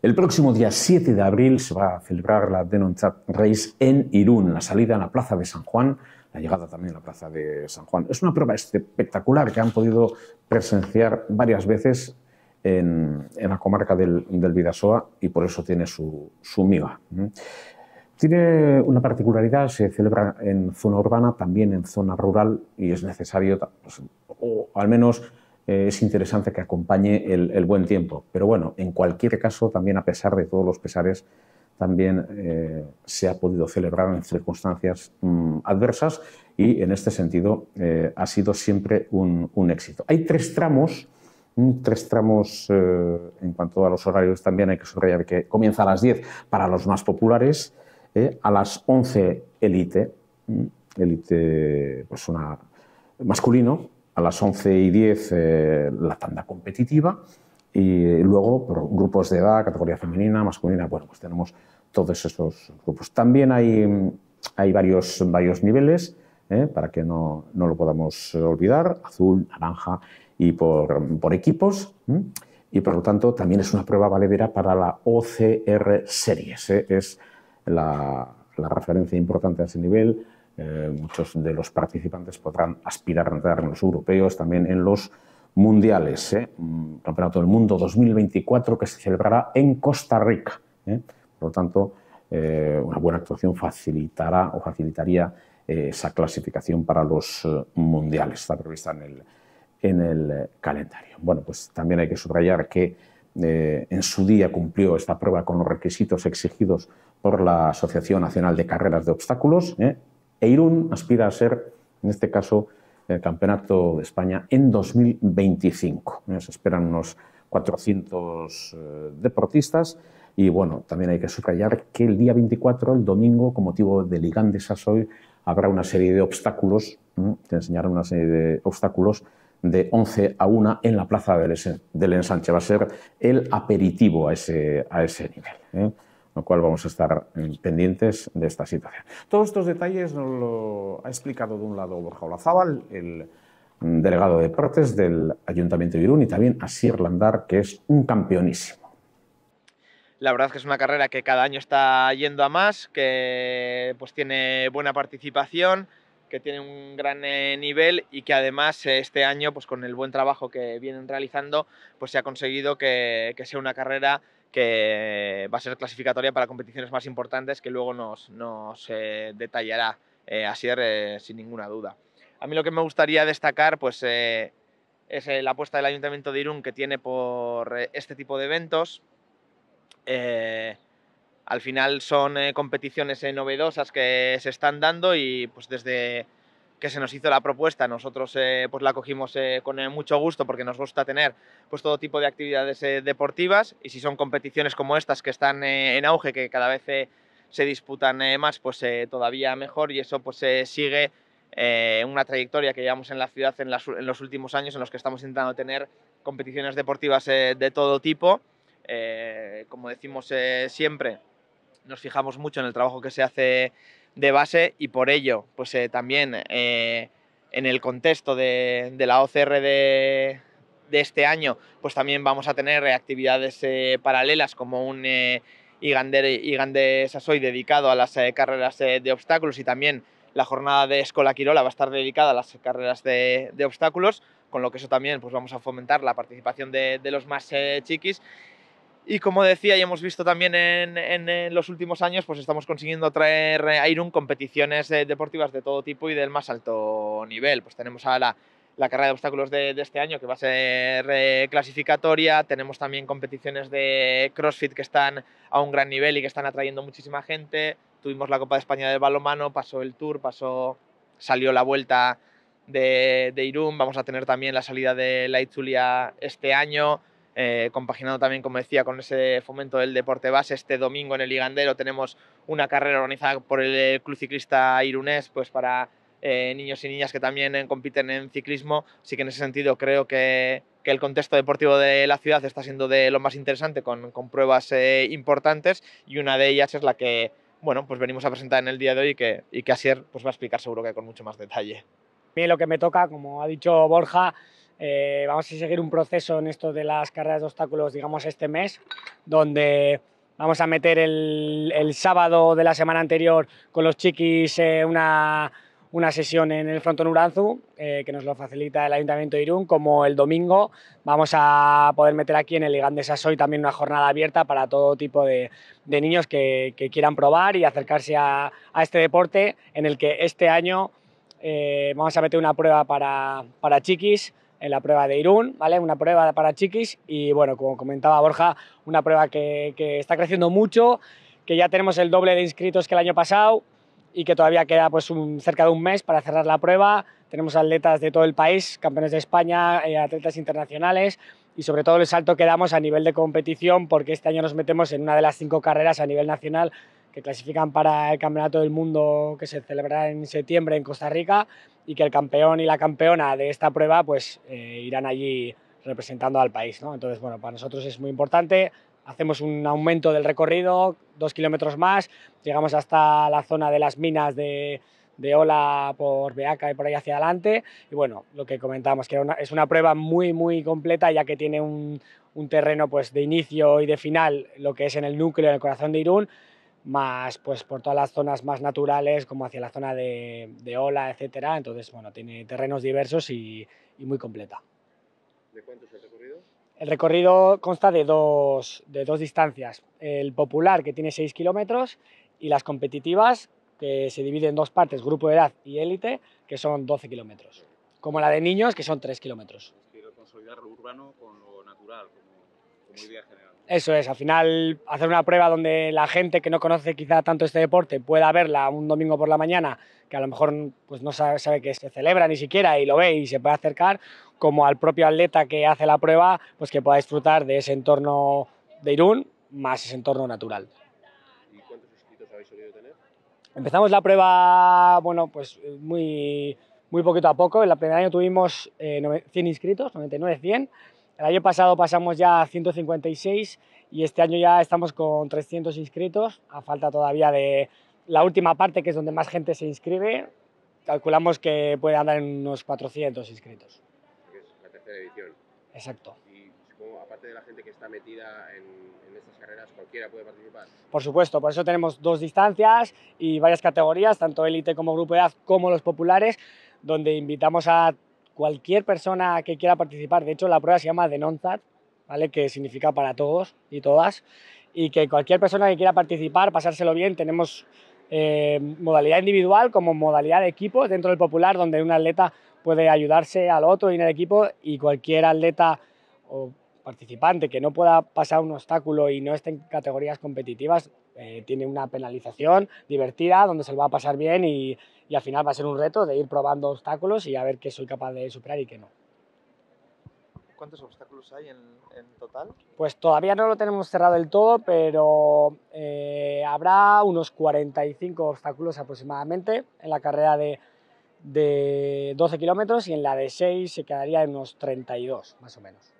El próximo día 7 de abril se va a celebrar la Denonchat Race en Irún, la salida en la Plaza de San Juan, la llegada también a la Plaza de San Juan. Es una prueba espectacular que han podido presenciar varias veces en, la comarca del, del, Vidasoa y por eso tiene su, su miga. Tiene una particularidad, se celebra en zona urbana, también en zona rural y es necesario, pues, o al menos eh, es interesante que acompañe el, buen tiempo. Pero bueno, en cualquier caso, también a pesar de todos los pesares, también eh, se ha podido celebrar en circunstancias mm, adversas y en este sentido eh, ha sido siempre un, éxito. Hay tres tramos, mm, tres tramos en cuanto a los horarios también hay que subrayar que comienza a las 10 para los más populares, a las 11 élite, élite mm, pues una masculino, a las 11 y 10 eh, la tanda competitiva y luego por grupos de edad, categoría femenina, masculina, bueno, pues tenemos todos esos grupos. También hay, hay varios, varios niveles, eh, para que no, no, lo podamos olvidar, azul, naranja y por, por equipos. Y por lo tanto también es una prueba valedera para la OCR Series, eh, es la, la referencia importante a ese nivel eh, muchos de los participantes podrán aspirar a entrar en los europeos, también en los mundiales. ¿eh? Mm, Campeonato del Mundo 2024 que se celebrará en Costa Rica. ¿eh? Por lo tanto, una buena actuación facilitará o facilitaría esa clasificación para los mundiales. Está prevista en el, calendario. Bueno, pues también hay que subrayar que en su día cumplió esta prueba con los requisitos exigidos por la Asociación Nacional de Carreras de Obstáculos, Eirun aspira a ser, en este caso, el Campeonato de España en 2025. Eh, se esperan unos 400 eh, deportistas y bueno, también hay que subrayar que el día 24, el domingo, con motivo de Ligán de habrá una serie de obstáculos, te enseñaré una serie de obstáculos de 11 a 1 en la plaza del ensanche. Va a ser el aperitivo a ese, a ese nivel. ¿eh? lo cual vamos a estar eh, pendientes de esta situación. Todos estos detalles nos lo ha explicado de un lado Borja Olazábal, el delegado de deportes del Ayuntamiento de Irún, y también Asier Landar, que es un campeonísimo. La verdad es que es una carrera que cada año está yendo a más, que pues tiene buena participación, que tiene un gran eh, nivel y que además eh, este año, pues con el buen trabajo que vienen realizando, pues se ha conseguido que sea una carrera que va a ser clasificatoria para competiciones más importantes que luego nos, eh, detallará eh, Asier eh, sin ninguna duda. A mí lo que me gustaría destacar pues, eh, es la apuesta del Ayuntamiento de Irún que tiene por este tipo de eventos. al final son competiciones novedosas que se están dando y pues desde que se nos hizo la propuesta, nosotros eh, pues la cogimos eh, con eh, mucho gusto porque nos gusta tener pues todo tipo de actividades deportivas y si son competiciones como estas que están en auge, que cada vez se disputan más, pues todavía mejor y eso pues sigue una trayectoria que llevamos en la ciudad en, en, los últimos años en los que estamos intentando tener competiciones deportivas de todo tipo. como decimos siempre, nos fijamos mucho en el trabajo que se hace de base y por ello, pues eh, también eh, en el contexto de, la OCR de, este año, pues también vamos a tener actividades eh, paralelas como un Igande soy dedicado a las carreras de obstáculos y también la jornada de Escola Quirola va a estar dedicada a las carreras de, obstáculos, con lo que eso también pues vamos a fomentar la participación de, los más chiquis y como decía, y hemos visto también en, los últimos años, pues estamos consiguiendo traer a Irún competiciones eh, deportivas de todo tipo y del más alto nivel. Pues tenemos a la, carrera de obstáculos de, este año, que va a ser eh, clasificatoria. Tenemos también competiciones de CrossFit que están a un gran nivel y que están atrayendo muchísima gente. Tuvimos la Copa de España de balomano, pasó el Tour, pasó, salió la vuelta de, de Irún. Vamos a tener también la salida de la Itzulia este año. Eh, compaginado también, como decía, con ese fomento del deporte base. Este domingo en el Ligandero tenemos una carrera organizada por el eh, Club Ciclista Irunés, pues para eh, niños y niñas que también compiten en ciclismo. Así que en ese sentido creo que, el contexto deportivo de la ciudad está siendo de lo más interesante, con, pruebas importantes y una de ellas es la que bueno, pues venimos a presentar en el día de hoy y que, y que Asier pues va a explicar seguro que con mucho más detalle. A lo que me toca, como ha dicho Borja, eh, vamos a seguir un proceso en esto de las carreras de obstáculos, digamos, este mes, donde vamos a meter el, sábado de la semana anterior con los chiquis eh, una, una, sesión en el frontón Uranzu, eh, que nos lo facilita el Ayuntamiento de Irún, como el domingo vamos a poder meter aquí en el Ligán de también una jornada abierta para todo tipo de, niños que, quieran probar y acercarse a, este deporte en el que este año... vamos a meter una prueba para, para chiquis en la prueba de Irún, ¿vale? Una prueba para chiquis y bueno, como comentaba Borja, una prueba que, está creciendo mucho, que ya tenemos el doble de inscritos que el año pasado y que todavía queda pues un, cerca de un mes para cerrar la prueba. Tenemos atletas de todo el país, campeones de España, eh, atletas internacionales y sobre todo el salto que damos a nivel de competición porque este año nos metemos en una de las cinco carreras a nivel nacional clasifican para el Campeonato del Mundo que se celebrará en septiembre en Costa Rica y que el campeón y la campeona de esta prueba pues eh, irán allí representando al país. ¿no? Entonces, bueno, para nosotros es muy importante, hacemos un aumento del recorrido, dos kilómetros más, llegamos hasta la zona de las minas de, de Ola por Beaca y por ahí hacia adelante. Y bueno, lo que comentábamos, que es una prueba muy, muy completa, ya que tiene un, un terreno pues, de inicio y de final, lo que es en el núcleo, en el corazón de Irún, más pues por todas las zonas más naturales, como hacia la zona de, de Ola, etcétera. Entonces, bueno, tiene terrenos diversos y, y, muy completa. ¿De cuánto es el recorrido? El recorrido consta de dos, de dos distancias. El popular, que tiene 6 kilómetros, y las competitivas, que se divide en dos partes, grupo de edad y élite, que son 12 kilómetros. Como la de niños, que son 3 kilómetros. quiero consolidar lo urbano con lo natural, eso es, al final hacer una prueba donde la gente que no conoce quizá tanto este deporte pueda verla un domingo por la mañana, que a lo mejor pues no sabe, que se celebra ni siquiera y lo ve y se puede acercar, como al propio atleta que hace la prueba, pues que pueda disfrutar de ese entorno de Irún más ese entorno natural. ¿Y cuántos inscritos habéis solido tener? Empezamos la prueba, bueno, pues muy, muy poquito a poco. En el primer año tuvimos 100 eh, inscritos, 99, 100 el año pasado pasamos ya a 156 y este año ya estamos con 300 inscritos, a falta todavía de la última parte que es donde más gente se inscribe. Calculamos que puede andar en unos 400 inscritos. Es la tercera edición. Exacto. Y aparte de la gente que está metida en, en estas carreras, cualquiera puede participar. Por supuesto, por eso tenemos dos distancias y varias categorías, tanto élite como grupo de edad, como los populares, donde invitamos a cualquier persona que quiera participar, de hecho la prueba se llama The Nonzat, ¿vale? que significa para todos y todas, y que cualquier persona que quiera participar, pasárselo bien, tenemos eh, modalidad individual como modalidad de equipo dentro del popular, donde un atleta puede ayudarse al otro y en el equipo, y cualquier atleta o participante que no pueda pasar un obstáculo y no esté en categorías competitivas, eh, tiene una penalización divertida donde se lo va a pasar bien y, al final va a ser un reto de ir probando obstáculos y a ver qué soy capaz de superar y qué no. ¿Cuántos obstáculos hay en, total? Pues todavía no lo tenemos cerrado del todo, pero eh, habrá unos 45 obstáculos aproximadamente en la carrera de, de 12 kilómetros y en la de 6 se quedaría en unos 32 más o menos.